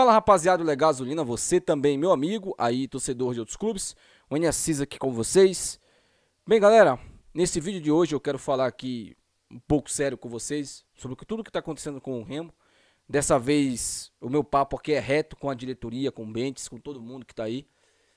Fala rapaziada do Legasolina, você também, meu amigo, aí torcedor de outros clubes, o Enes aqui com vocês. Bem galera, nesse vídeo de hoje eu quero falar aqui um pouco sério com vocês sobre tudo que está acontecendo com o Remo. Dessa vez o meu papo aqui é reto com a diretoria, com o Bentes, com todo mundo que está aí.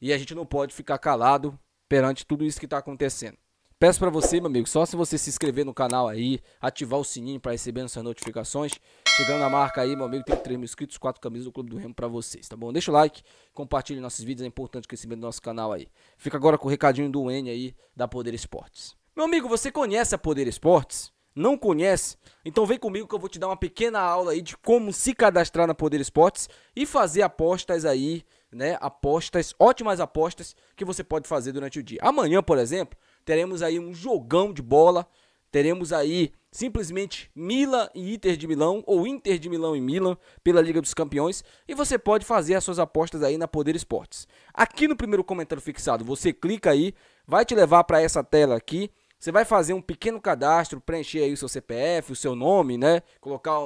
E a gente não pode ficar calado perante tudo isso que está acontecendo. Peço para você, meu amigo, só se você se inscrever no canal aí, ativar o sininho para receber nossas notificações Chegando na marca aí, meu amigo, tem 3 mil inscritos, 4 camisas do Clube do Remo pra vocês, tá bom? Deixa o like, compartilhe nossos vídeos, é importante o crescimento do nosso canal aí. Fica agora com o recadinho do N aí, da Poder Esportes. Meu amigo, você conhece a Poder Esportes? Não conhece? Então vem comigo que eu vou te dar uma pequena aula aí de como se cadastrar na Poder Esportes e fazer apostas aí, né? Apostas, ótimas apostas que você pode fazer durante o dia. Amanhã, por exemplo, teremos aí um jogão de bola Teremos aí simplesmente Milan e Inter de Milão, ou Inter de Milão e Milan, pela Liga dos Campeões, e você pode fazer as suas apostas aí na Poder Esportes. Aqui no primeiro comentário fixado, você clica aí, vai te levar para essa tela aqui, você vai fazer um pequeno cadastro, preencher aí o seu CPF, o seu nome, né? Colocar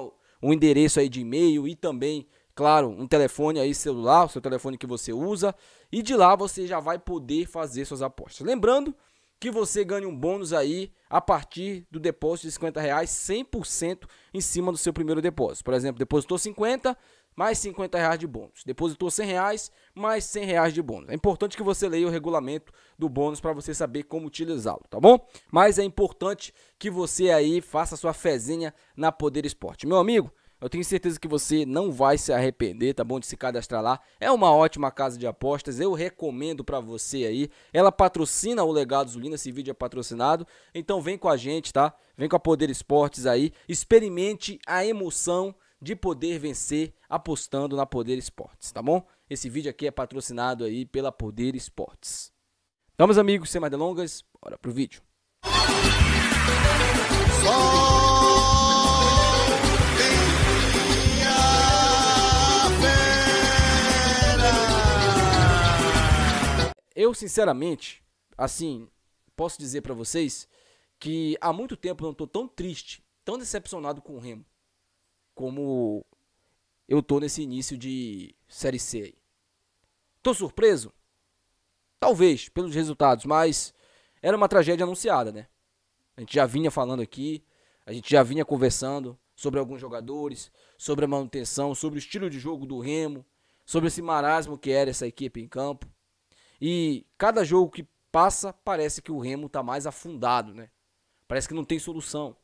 um endereço aí de e-mail e também, claro, um telefone aí celular, o seu telefone que você usa, e de lá você já vai poder fazer suas apostas. Lembrando que você ganhe um bônus aí a partir do depósito de 50 reais, 100% em cima do seu primeiro depósito. Por exemplo, depositou 50, mais 50 reais de bônus. Depositou 100 reais, mais 100 reais de bônus. É importante que você leia o regulamento do bônus para você saber como utilizá-lo, tá bom? Mas é importante que você aí faça sua fezinha na Poder Esporte. Meu amigo, eu tenho certeza que você não vai se arrepender, tá bom? De se cadastrar lá. É uma ótima casa de apostas, eu recomendo para você aí. Ela patrocina o Legado Zulina, esse vídeo é patrocinado. Então vem com a gente, tá? Vem com a Poder Esportes aí. Experimente a emoção de poder vencer apostando na Poder Esportes, tá bom? Esse vídeo aqui é patrocinado aí pela Poder Esportes. Então, meus amigos, sem mais delongas, bora pro vídeo. Só Eu, sinceramente, assim, posso dizer para vocês que há muito tempo eu não tô tão triste, tão decepcionado com o Remo, como eu tô nesse início de Série C aí. Tô surpreso? Talvez, pelos resultados, mas era uma tragédia anunciada, né? A gente já vinha falando aqui, a gente já vinha conversando sobre alguns jogadores, sobre a manutenção, sobre o estilo de jogo do Remo, sobre esse marasmo que era essa equipe em campo. E cada jogo que passa, parece que o Remo está mais afundado, né? Parece que não tem solução.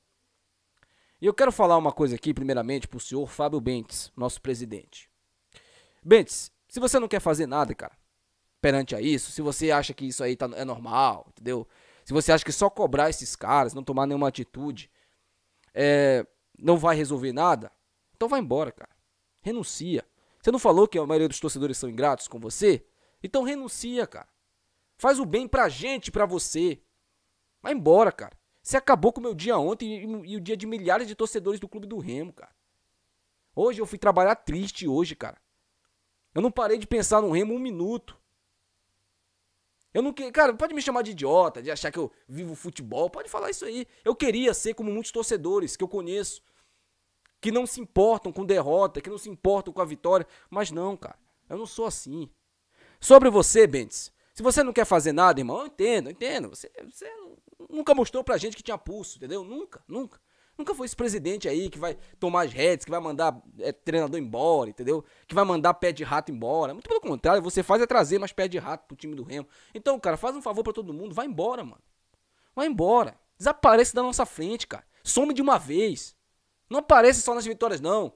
E eu quero falar uma coisa aqui, primeiramente, para o senhor Fábio Bentes, nosso presidente. Bentes, se você não quer fazer nada, cara, perante a isso, se você acha que isso aí tá, é normal, entendeu? Se você acha que só cobrar esses caras, não tomar nenhuma atitude, é, não vai resolver nada, então vai embora, cara. Renuncia. Você não falou que a maioria dos torcedores são ingratos com você? Então renuncia, cara. Faz o bem pra gente, pra você. Vai embora, cara. Você acabou com o meu dia ontem e, e o dia de milhares de torcedores do Clube do Remo, cara. Hoje eu fui trabalhar triste hoje, cara. Eu não parei de pensar no Remo um minuto. Eu não que... Cara, pode me chamar de idiota, de achar que eu vivo futebol, pode falar isso aí. Eu queria ser como muitos torcedores que eu conheço, que não se importam com derrota, que não se importam com a vitória, mas não, cara. Eu não sou assim. Sobre você, Bentes. Se você não quer fazer nada, irmão, eu entendo, eu entendo. Você, você nunca mostrou pra gente que tinha pulso, entendeu? Nunca, nunca. Nunca foi esse presidente aí que vai tomar as redes, que vai mandar é, treinador embora, entendeu? Que vai mandar pé de rato embora. Muito pelo contrário, você faz é trazer mais pé de rato pro time do Remo. Então, cara, faz um favor para todo mundo, vai embora, mano. Vai embora. Desaparece da nossa frente, cara. Some de uma vez. Não aparece só nas vitórias, não.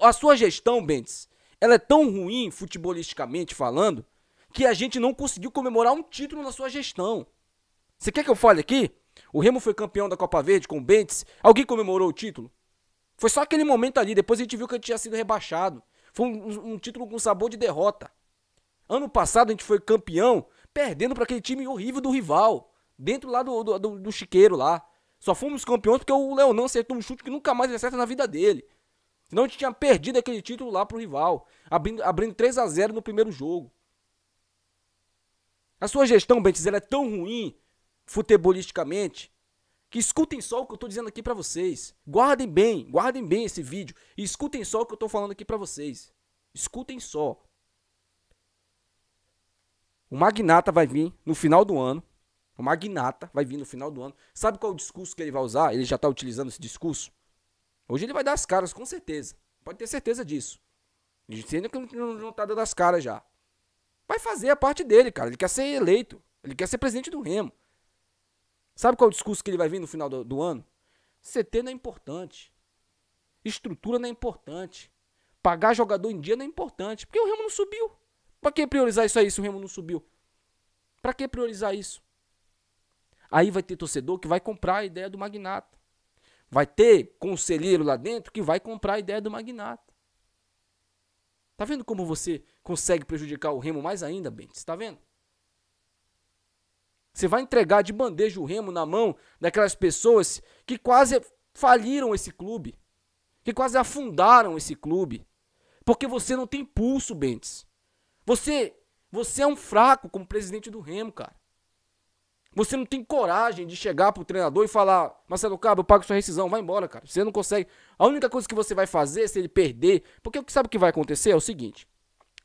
A sua gestão, Bentes, ela é tão ruim, futebolisticamente falando, que a gente não conseguiu comemorar um título na sua gestão. Você quer que eu fale aqui? O Remo foi campeão da Copa Verde com o Bentes. Alguém comemorou o título? Foi só aquele momento ali. Depois a gente viu que a gente tinha sido rebaixado. Foi um, um título com sabor de derrota. Ano passado a gente foi campeão, perdendo para aquele time horrível do rival. Dentro lá do, do, do, do chiqueiro lá. Só fomos campeões porque o Leonão acertou um chute que nunca mais ele acerta na vida dele. Senão a gente tinha perdido aquele título lá pro rival, abrindo, abrindo 3 a 0 no primeiro jogo. A sua gestão, Bentes, ela é tão ruim futebolisticamente que escutem só o que eu estou dizendo aqui para vocês. Guardem bem, guardem bem esse vídeo e escutem só o que eu estou falando aqui para vocês. Escutem só. O magnata vai vir no final do ano. O magnata vai vir no final do ano. Sabe qual é o discurso que ele vai usar? Ele já está utilizando esse discurso? Hoje ele vai dar as caras, com certeza. Pode ter certeza disso. Sendo que não, não tá dando as caras já. Vai fazer a parte dele, cara. Ele quer ser eleito. Ele quer ser presidente do Remo. Sabe qual é o discurso que ele vai vir no final do, do ano? CT não é importante. Estrutura não é importante. Pagar jogador em dia não é importante. Porque o Remo não subiu. Pra que priorizar isso aí se o Remo não subiu? Pra que priorizar isso? Aí vai ter torcedor que vai comprar a ideia do Magnata. Vai ter conselheiro lá dentro que vai comprar a ideia do magnata. Tá vendo como você consegue prejudicar o Remo mais ainda, Bentes? Tá vendo? Você vai entregar de bandeja o Remo na mão daquelas pessoas que quase faliram esse clube, que quase afundaram esse clube, porque você não tem pulso, Bentes. Você, você é um fraco como presidente do Remo, cara. Você não tem coragem de chegar pro treinador e falar: Marcelo Cabo, eu pago sua rescisão, vai embora, cara. Você não consegue. A única coisa que você vai fazer se ele perder. Porque sabe o que vai acontecer? É o seguinte: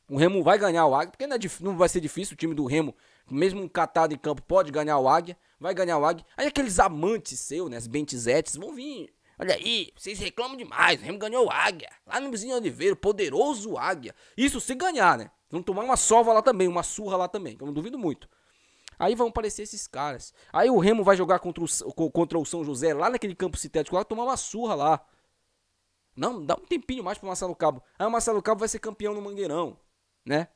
o Remo vai ganhar o Águia, porque não, é, não vai ser difícil. O time do Remo, mesmo catado em campo, pode ganhar o Águia, vai ganhar o Águia. Aí aqueles amantes seus, né? As bentizetes, vão vir. Olha aí, vocês reclamam demais. O Remo ganhou o Águia. Lá no Vizinho Oliveira, poderoso Águia. Isso se ganhar, né? Vão tomar uma sova lá também, uma surra lá também, que eu não duvido muito. Aí vão aparecer esses caras. Aí o Remo vai jogar contra o, contra o São José lá naquele campo sintético Vai tomar uma surra lá. Não, dá um tempinho mais pro Marcelo Cabo. Aí o Marcelo Cabo vai ser campeão no Mangueirão, né?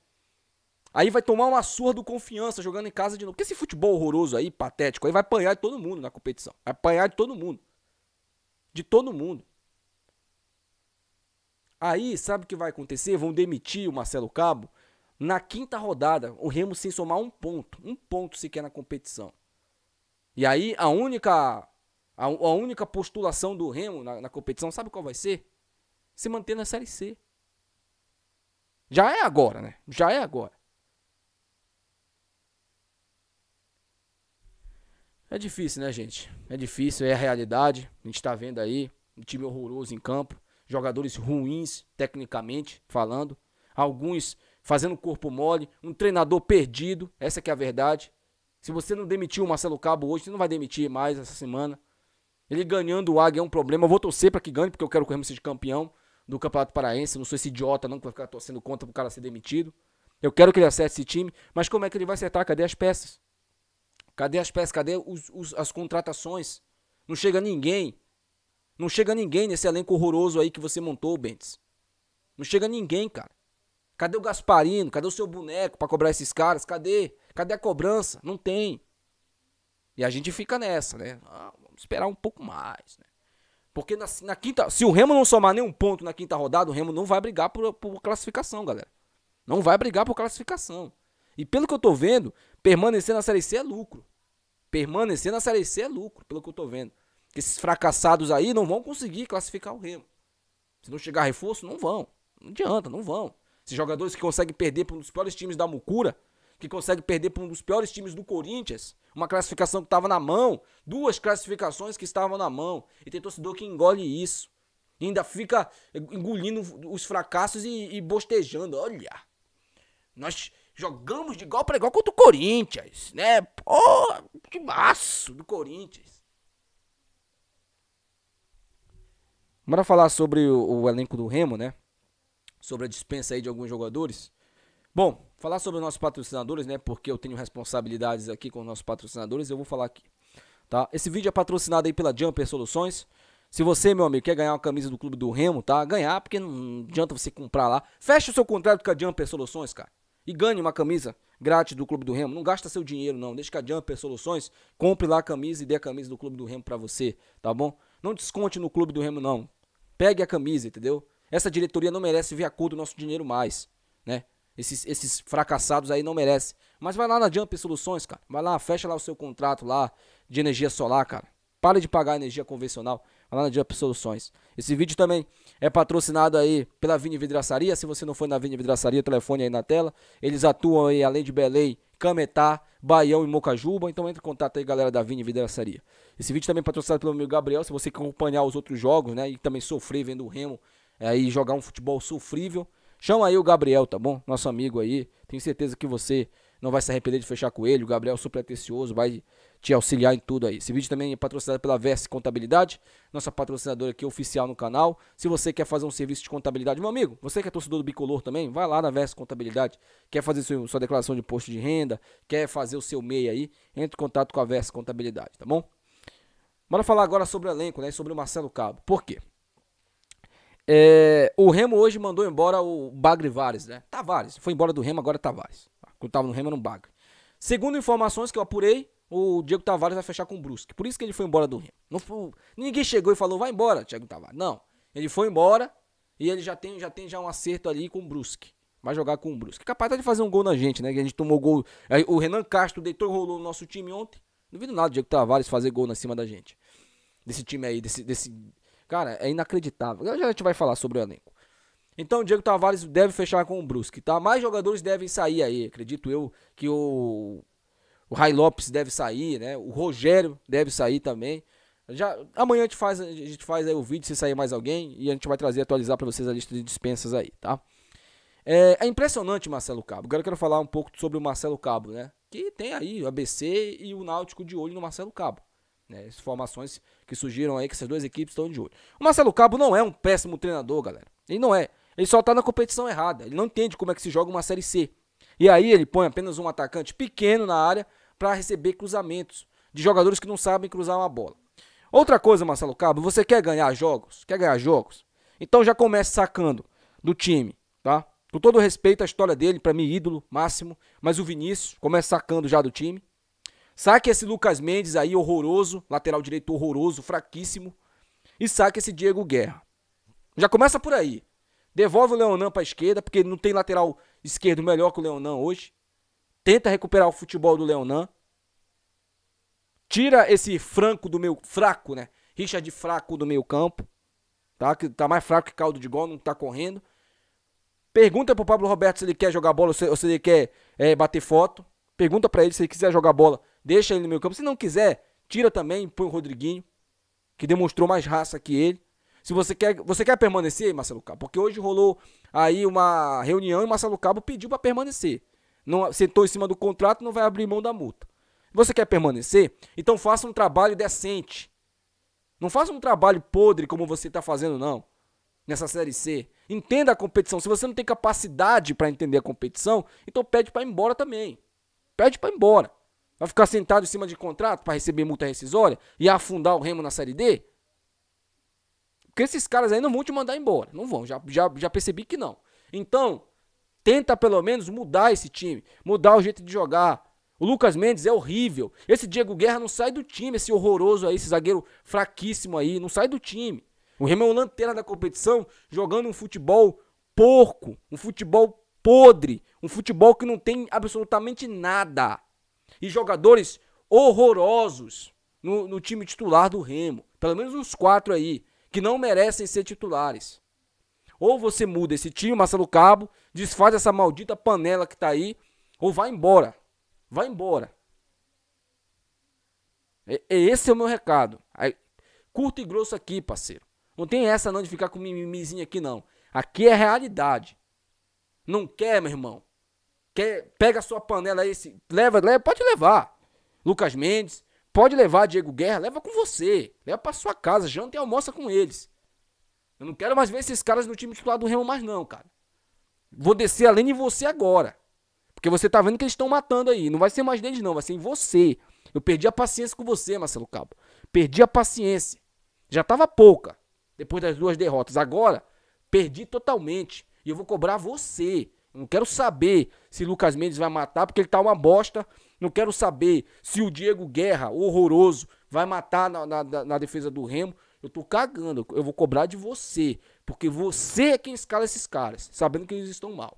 Aí vai tomar uma surra do confiança jogando em casa de novo. Porque esse futebol horroroso aí, patético, aí vai apanhar de todo mundo na competição. Vai apanhar de todo mundo. De todo mundo. Aí, sabe o que vai acontecer? Vão demitir o Marcelo Cabo na quinta rodada, o Remo sem somar um ponto, um ponto sequer na competição. E aí a única a, a única postulação do Remo na, na, competição, sabe qual vai ser? Se manter na Série C. Já é agora, né? Já é agora. É difícil, né, gente? É difícil, é a realidade. A gente tá vendo aí um time horroroso em campo, jogadores ruins tecnicamente falando, alguns fazendo corpo mole, um treinador perdido, essa que é a verdade. Se você não demitiu o Marcelo Cabo hoje, você não vai demitir mais essa semana. Ele ganhando o Águia é um problema. Eu vou torcer para que ganhe, porque eu quero que o Remo seja campeão do Campeonato Paraense. Eu não sou esse idiota não que vai ficar torcendo contra pro cara ser demitido. Eu quero que ele acerte esse time, mas como é que ele vai acertar? Cadê as peças? Cadê as peças? Cadê os, os, as contratações? Não chega ninguém. Não chega ninguém nesse elenco horroroso aí que você montou, Bentes. Não chega ninguém, cara. Cadê o Gasparino? Cadê o seu boneco para cobrar esses caras? Cadê? Cadê a cobrança? Não tem. E a gente fica nessa, né? Ah, vamos esperar um pouco mais, né? Porque na, na, quinta, se o Remo não somar nenhum ponto na quinta rodada, o Remo não vai brigar por, por classificação, galera. Não vai brigar por classificação. E pelo que eu tô vendo, permanecer na Série C é lucro. Permanecer na Série C é lucro, pelo que eu tô vendo. Porque esses fracassados aí não vão conseguir classificar o Remo. Se não chegar reforço, não vão. Não adianta, não vão. Esses jogadores que conseguem perder para um dos piores times da Mucura, que conseguem perder para um dos piores times do Corinthians, uma classificação que estava na mão, duas classificações que estavam na mão, e tem torcedor que engole isso. E ainda fica engolindo os fracassos e, e bostejando. Olha, nós jogamos de igual para igual contra o Corinthians, né? Pô, que maço do Corinthians. Bora falar sobre o, o elenco do Remo, né? sobre a dispensa aí de alguns jogadores. Bom, falar sobre os nossos patrocinadores, né? Porque eu tenho responsabilidades aqui com os nossos patrocinadores, eu vou falar aqui. Tá? Esse vídeo é patrocinado aí pela Jumper Soluções. Se você, meu amigo, quer ganhar uma camisa do clube do Remo, tá? Ganhar, porque não adianta você comprar lá. Fecha o seu contrato com a Jumper Soluções, cara. E ganhe uma camisa grátis do Clube do Remo. Não gasta seu dinheiro, não. Deixa que a Jumper Soluções compre lá a camisa e dê a camisa do Clube do Remo para você, tá bom? Não desconte no Clube do Remo, não. Pegue a camisa, entendeu? Essa diretoria não merece ver a cor do nosso dinheiro mais, né? Esses, esses fracassados aí não merecem. Mas vai lá na Jump Soluções, cara. Vai lá, fecha lá o seu contrato lá de energia solar, cara. Pare de pagar energia convencional. Vai lá na Jump Soluções. Esse vídeo também é patrocinado aí pela Vini Vidraçaria. Se você não foi na Vini Vidraçaria, telefone aí na tela. Eles atuam aí além de Belém, Cametá, Baião e Mocajuba. Então entre em contato aí, galera da Vini Vidraçaria. Esse vídeo também é patrocinado pelo meu Gabriel. Se você acompanhar os outros jogos, né, e também sofrer vendo o Remo é aí jogar um futebol sofrível, chama aí o Gabriel, tá bom? Nosso amigo aí. Tenho certeza que você não vai se arrepender de fechar com ele. O Gabriel é super atencioso, vai te auxiliar em tudo aí. Esse vídeo também é patrocinado pela Verse Contabilidade, nossa patrocinadora aqui oficial no canal. Se você quer fazer um serviço de contabilidade, meu amigo, você que é torcedor do Bicolor também, vai lá na Verse Contabilidade. Quer fazer sua, sua declaração de imposto de renda, quer fazer o seu MEI aí, entre em contato com a Verse Contabilidade, tá bom? Bora falar agora sobre o elenco, né? Sobre o Marcelo Cabo. Por quê? É, o Remo hoje mandou embora o Bagre Vares, né? Tavares. Foi embora do Remo, agora é Tavares. Quando tava no Remo, era um Bagre. Segundo informações que eu apurei, o Diego Tavares vai fechar com o Brusque. Por isso que ele foi embora do Remo. Não foi, ninguém chegou e falou, vai embora, Diego Tavares. Não. Ele foi embora e ele já tem já, tem já um acerto ali com o Brusque. Vai jogar com o Brusque. Capaz de fazer um gol na gente, né? a gente tomou gol. O Renan Castro deitou e rolou no nosso time ontem. não vi nada do Diego Tavares fazer gol na cima da gente. Desse time aí, desse, desse Cara, é inacreditável. Já a gente vai falar sobre o elenco. Então, o Diego Tavares deve fechar com o Brusque, tá? Mais jogadores devem sair aí, acredito eu que o o Ray Lopes deve sair, né? O Rogério deve sair também. Já amanhã a gente faz a gente faz aí o vídeo se sair mais alguém e a gente vai trazer atualizar para vocês a lista de dispensas aí, tá? É, é impressionante Marcelo Cabo. Agora eu quero falar um pouco sobre o Marcelo Cabo, né? Que tem aí o ABC e o Náutico de olho no Marcelo Cabo. Né? As formações que surgiram aí, que essas duas equipes estão de olho. O Marcelo Cabo não é um péssimo treinador, galera. Ele não é. Ele só tá na competição errada. Ele não entende como é que se joga uma Série C. E aí ele põe apenas um atacante pequeno na área para receber cruzamentos de jogadores que não sabem cruzar uma bola. Outra coisa, Marcelo Cabo, você quer ganhar jogos? Quer ganhar jogos? Então já comece sacando do time, tá? Com todo respeito à história dele, para mim ídolo máximo, mas o Vinícius começa sacando já do time. Saque esse Lucas Mendes aí, horroroso, lateral direito horroroso, fraquíssimo. E saque esse Diego Guerra. Já começa por aí. Devolve o Leonan para a esquerda, porque não tem lateral esquerdo melhor que o Leonan hoje. Tenta recuperar o futebol do Leonan. Tira esse franco do meu fraco, né? Richard fraco do meio campo, tá? Que tá mais fraco que caldo de gol, não tá correndo. Pergunta pro Pablo Roberto se ele quer jogar bola ou se, ou se ele quer é, bater foto. Pergunta para ele se ele quiser jogar bola, deixa ele no meio campo. Se não quiser, tira também, põe o Rodriguinho, que demonstrou mais raça que ele. Se você quer, você quer permanecer, Marcelo Cabo, porque hoje rolou aí uma reunião e Marcelo Cabo pediu para permanecer. Não sentou em cima do contrato, não vai abrir mão da multa. Você quer permanecer? Então faça um trabalho decente. Não faça um trabalho podre como você está fazendo não nessa Série C. Entenda a competição. Se você não tem capacidade para entender a competição, então pede para ir embora também. Pede para ir embora. Vai ficar sentado em cima de contrato para receber multa rescisória e afundar o Remo na Série D? Porque esses caras aí não vão te mandar embora. Não vão, já, já, já percebi que não. Então, tenta pelo menos mudar esse time, mudar o jeito de jogar. O Lucas Mendes é horrível. Esse Diego Guerra não sai do time, esse horroroso aí, esse zagueiro fraquíssimo aí, não sai do time. O Remo é o lanterna da competição, jogando um futebol porco, um futebol podre, um futebol que não tem absolutamente nada. E jogadores horrorosos no, no time titular do Remo. Pelo menos uns quatro aí, que não merecem ser titulares. Ou você muda esse time, Marcelo Cabo, desfaz essa maldita panela que tá aí, ou vai embora. Vai embora. E, é, é esse é o meu recado. Aí, curto e grosso aqui, parceiro. Não tem essa não de ficar com mimizinho aqui, não. Aqui é realidade. Não quer, meu irmão? Quer, pega a sua panela aí, se, leva, leva, pode levar. Lucas Mendes, pode levar Diego Guerra, leva com você. Leva para sua casa, janta e almoça com eles. Eu não quero mais ver esses caras no time titular do Remo mais não, cara. Vou descer além de você agora. Porque você tá vendo que eles estão matando aí. Não vai ser mais deles não, vai ser em você. Eu perdi a paciência com você, Marcelo Cabo. Perdi a paciência. Já tava pouca depois das duas derrotas. Agora, perdi totalmente. E eu vou cobrar você. Não quero saber se Lucas Mendes vai matar, porque ele tá uma bosta. Não quero saber se o Diego Guerra, horroroso, vai matar na, na, na defesa do Remo. Eu tô cagando. Eu vou cobrar de você. Porque você é quem escala esses caras, sabendo que eles estão mal.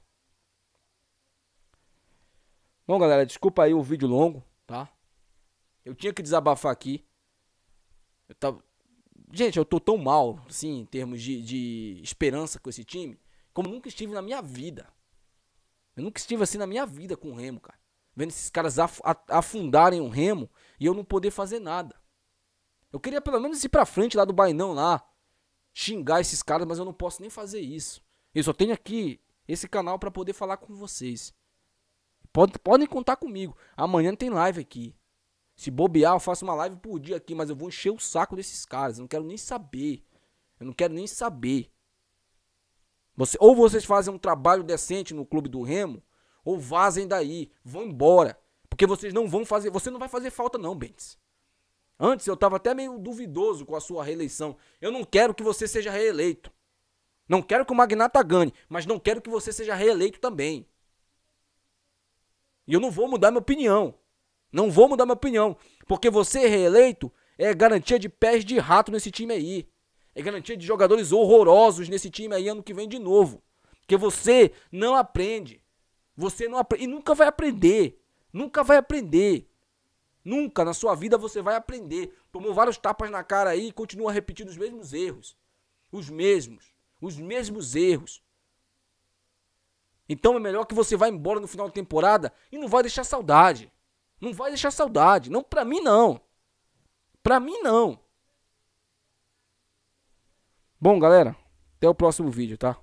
Bom, galera, desculpa aí o vídeo longo, tá? Eu tinha que desabafar aqui. Eu tava... Gente, eu tô tão mal, assim, em termos de, de esperança com esse time. Como nunca estive na minha vida. Eu nunca estive assim na minha vida com o remo, cara. Vendo esses caras af afundarem um remo e eu não poder fazer nada. Eu queria pelo menos ir pra frente lá do Bainão lá. Xingar esses caras, mas eu não posso nem fazer isso. Eu só tenho aqui esse canal para poder falar com vocês. Pode, podem contar comigo. Amanhã tem live aqui. Se bobear, eu faço uma live por dia aqui, mas eu vou encher o saco desses caras. Eu não quero nem saber. Eu não quero nem saber. Você, ou vocês fazem um trabalho decente no clube do Remo, ou vazem daí, vão embora. Porque vocês não vão fazer, você não vai fazer falta não, Bentes. Antes eu estava até meio duvidoso com a sua reeleição. Eu não quero que você seja reeleito. Não quero que o Magnata ganhe, mas não quero que você seja reeleito também. E eu não vou mudar minha opinião. Não vou mudar minha opinião. Porque você reeleito é garantia de pés de rato nesse time aí. É garantia de jogadores horrorosos nesse time aí ano que vem de novo. Porque você não aprende. Você não aprende. E nunca vai aprender. Nunca vai aprender. Nunca na sua vida você vai aprender. Tomou vários tapas na cara aí e continua repetindo os mesmos erros. Os mesmos. Os mesmos erros. Então é melhor que você vá embora no final da temporada e não vai deixar saudade. Não vai deixar saudade. Não, pra mim não. Pra mim não. Bom, galera, até o próximo vídeo, tá?